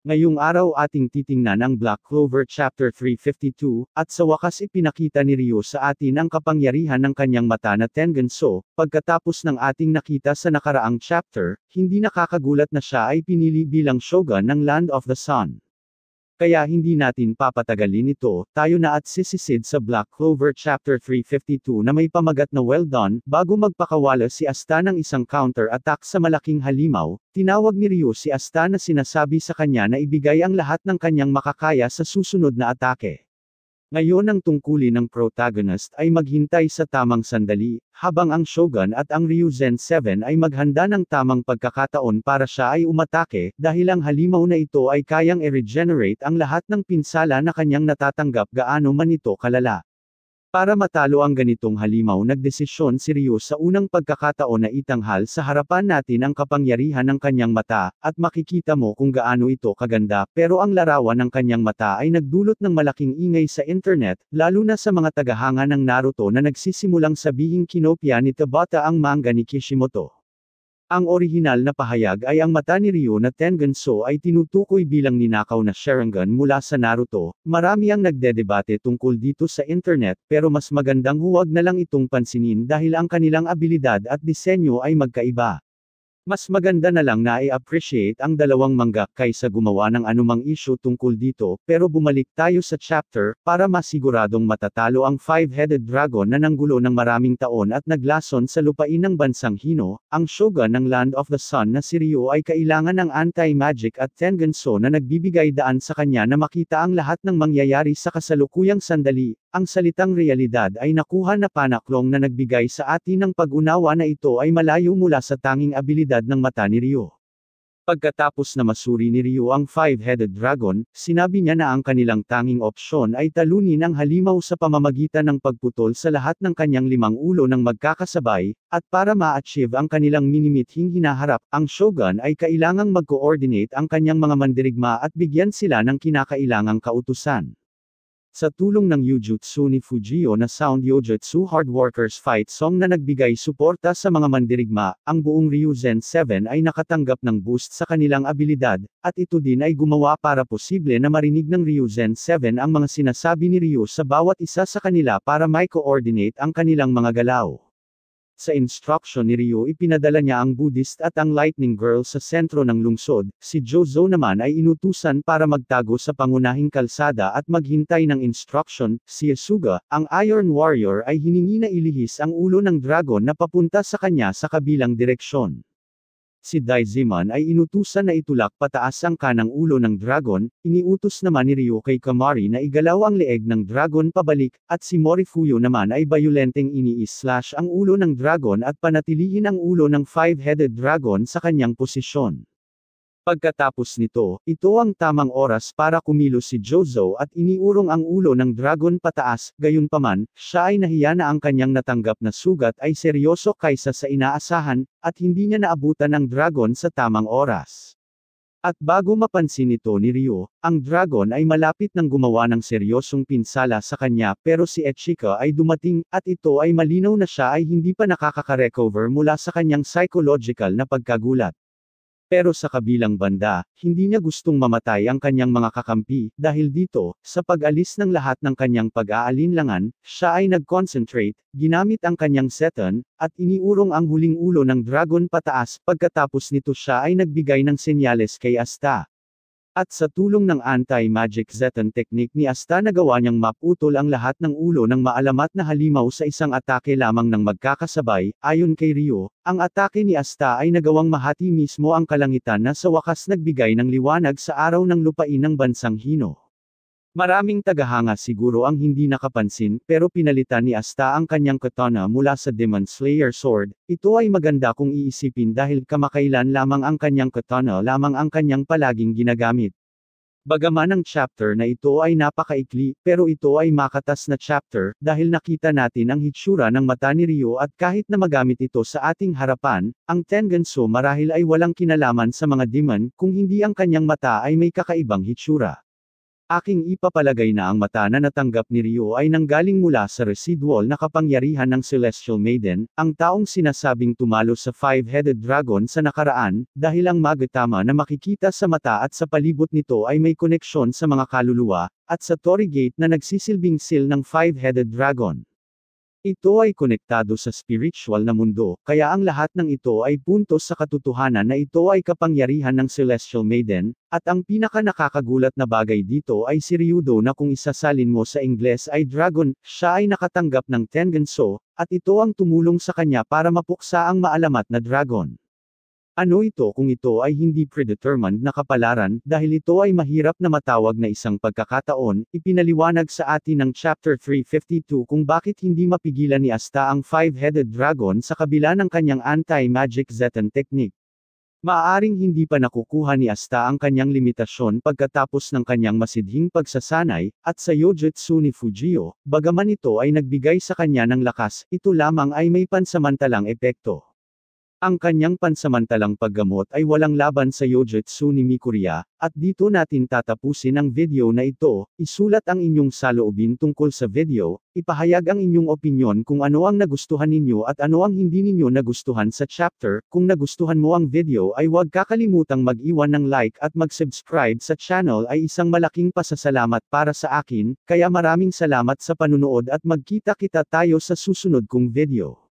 Ngayong araw ating titingnan ang Black Clover Chapter 352, at sa wakas ipinakita ni Ryo sa atin ang kapangyarihan ng kanyang mata na Tengenso, pagkatapos ng ating nakita sa nakaraang chapter, hindi nakakagulat na siya ay pinili bilang Shogun ng Land of the Sun. Kaya hindi natin papatagalin ito, tayo na at sisisid sa Black Clover Chapter 352 na may pamagat na well done, bago magpakawala si Asta ng isang counter-attack sa malaking halimaw, tinawag ni Ryu si Asta na sinasabi sa kanya na ibigay ang lahat ng kanyang makakaya sa susunod na atake. Ngayon ang tungkulin ng protagonist ay maghintay sa tamang sandali, habang ang Shogun at ang Ryuzen 7 ay maghanda ng tamang pagkakataon para siya ay umatake, dahil ang halimaw na ito ay kayang i-regenerate ang lahat ng pinsala na kanyang natatanggap gaano man ito kalala. Para matalo ang ganitong halimaw nagdesisyon seryoso sa unang pagkakataon na itanghal sa harapan natin ang kapangyarihan ng kanyang mata, at makikita mo kung gaano ito kaganda pero ang larawan ng kanyang mata ay nagdulot ng malaking ingay sa internet, lalo na sa mga tagahanga ng Naruto na nagsisimulang sabihing kinopia ni Tabata ang manga ni Kishimoto. Ang orihinal na pahayag ay ang mata ni Ryu na Tengenso ay tinutukoy bilang ninakaw na Sharingan mula sa Naruto. Marami ang nagdedebate tungkol dito sa internet pero mas magandang huwag na lang itong pansinin dahil ang kanilang abilidad at disenyo ay magkaiba. Mas maganda na lang na i-appreciate ang dalawang mangga kaysa gumawa ng anumang issue tungkol dito, pero bumalik tayo sa chapter, para masiguradong matatalo ang five-headed dragon na nanggulo ng maraming taon at naglason sa lupain ng bansang Hino, ang Shoga ng Land of the Sun na si Ryo ay kailangan ng anti-magic at Tengenso na nagbibigay daan sa kanya na makita ang lahat ng mangyayari sa kasalukuyang sandali, ang salitang realidad ay nakuha na panaklong na nagbigay sa atin ng pag-unawa na ito ay malayo mula sa tanging abilidad kalidad ng mata ni Ryu. Pagkatapos na masuri ni Ryu ang five-headed dragon, sinabi niya na ang kanilang tanging opsyon ay talunin ang halimaw sa pamamagitan ng pagputol sa lahat ng kanyang limang ulo ng magkakasabay, at para ma-achieve ang kanilang minimithing hinaharap, ang shogun ay kailangang mag-coordinate ang kanyang mga mandirigma at bigyan sila ng kinakailangang kautusan. Sa tulong ng Yujutsu ni Fujio na Sound Yujutsu Hard Workers Fight Song na nagbigay suporta sa mga mandirigma, ang buong Ryuzen 7 ay nakatanggap ng boost sa kanilang abilidad, at ito din ay gumawa para posible na marinig ng Ryuzen 7 ang mga sinasabi ni Ryu sa bawat isa sa kanila para may coordinate ang kanilang mga galaw. Sa instruction ni Ryu ipinadala niya ang Buddhist at ang Lightning Girl sa sentro ng lungsod, si Jozo naman ay inutusan para magtago sa pangunahing kalsada at maghintay ng instruction, si Yasuga, ang Iron Warrior ay hiningi na ilihis ang ulo ng dragon na papunta sa kanya sa kabilang direksyon si Daizeman ay inutusan na itulak pataas ang kanang ulo ng dragon, iniutos naman ni Ryu kay Kamari na igalaw ang leeg ng dragon pabalik, at si Morifuyo naman ay bayulenteng ini-slash ang ulo ng dragon at panatilihin ang ulo ng five-headed dragon sa kanyang posisyon. Pagkatapos nito, ito ang tamang oras para kumilos si Jozo at iniurong ang ulo ng dragon pataas, gayunpaman, siya ay nahiya na ang kanyang natanggap na sugat ay seryoso kaysa sa inaasahan, at hindi niya naabutan ang dragon sa tamang oras. At bago mapansin ito ni Ryo, ang dragon ay malapit nang gumawa ng seryosong pinsala sa kanya pero si Echika ay dumating, at ito ay malinaw na siya ay hindi pa nakakakarecover mula sa kanyang psychological na pagkagulat. Pero sa kabilang banda, hindi niya gustong mamatay ang kanyang mga kakampi, dahil dito, sa pag-alis ng lahat ng kanyang pag-aalinlangan, siya ay nag-concentrate, ginamit ang kanyang seton, at iniurong ang huling ulo ng dragon pataas, pagkatapos nito siya ay nagbigay ng senyales kay Asta. At sa tulong ng anti-magic Zetan technique ni Asta nagawa niyang maputol ang lahat ng ulo ng maalamat na halimaw sa isang atake lamang ng magkakasabay, ayon kay Rio, ang atake ni Asta ay nagawang mahati mismo ang kalangitan na sa wakas nagbigay ng liwanag sa araw ng lupain ng bansang Hino. Maraming tagahanga siguro ang hindi nakapansin pero pinalitan ni Asta ang kanyang katana mula sa Demon Slayer Sword, ito ay maganda kung iisipin dahil kamakailan lamang ang kanyang katana lamang ang kanyang palaging ginagamit. Bagaman ang chapter na ito ay napakaikli, pero ito ay makatas na chapter, dahil nakita natin ang hitsura ng mata ni Rio at kahit na magamit ito sa ating harapan, ang Tengenso marahil ay walang kinalaman sa mga demon, kung hindi ang kanyang mata ay may kakaibang hitsura. Aking ipapalagay na ang mata na natanggap ni Rio ay nanggaling mula sa residual na kapangyarihan ng Celestial Maiden, ang taong sinasabing tumalo sa five-headed dragon sa nakaraan, dahil ang magatama na makikita sa mata at sa palibot nito ay may koneksyon sa mga kaluluwa, at sa Torii Gate na nagsisilbing seal ng five-headed dragon. Ito ay konektado sa spiritual na mundo, kaya ang lahat ng ito ay punto sa katotohanan na ito ay kapangyarihan ng Celestial Maiden, at ang pinaka nakakagulat na bagay dito ay si Ryudo na kung isasalin mo sa Ingles ay Dragon, siya ay nakatanggap ng Tengenso, at ito ang tumulong sa kanya para mapuksa ang maalamat na Dragon. Ano ito kung ito ay hindi predetermined na kapalaran dahil ito ay mahirap na matawag na isang pagkakataon, ipinaliwanag sa atin ng chapter 352 kung bakit hindi mapigilan ni Asta ang five-headed dragon sa kabila ng kanyang anti-magic Zetan technique. Maaaring hindi pa nakukuha ni Asta ang kanyang limitasyon pagkatapos ng kanyang masidhing pagsasanay, at sa Yojutsu ni Fujio, bagaman ito ay nagbigay sa kanya ng lakas, ito lamang ay may pansamantalang epekto. Ang kanyang pansamantalang paggamot ay walang laban sa Yojutsu ni Mikuria, at dito natin tatapusin ang video na ito, isulat ang inyong saloobin tungkol sa video, ipahayag ang inyong opinyon kung ano ang nagustuhan ninyo at ano ang hindi ninyo nagustuhan sa chapter, kung nagustuhan mo ang video ay huwag kakalimutang mag-iwan ng like at mag-subscribe sa channel ay isang malaking pasasalamat para sa akin, kaya maraming salamat sa panunood at magkita kita tayo sa susunod kong video.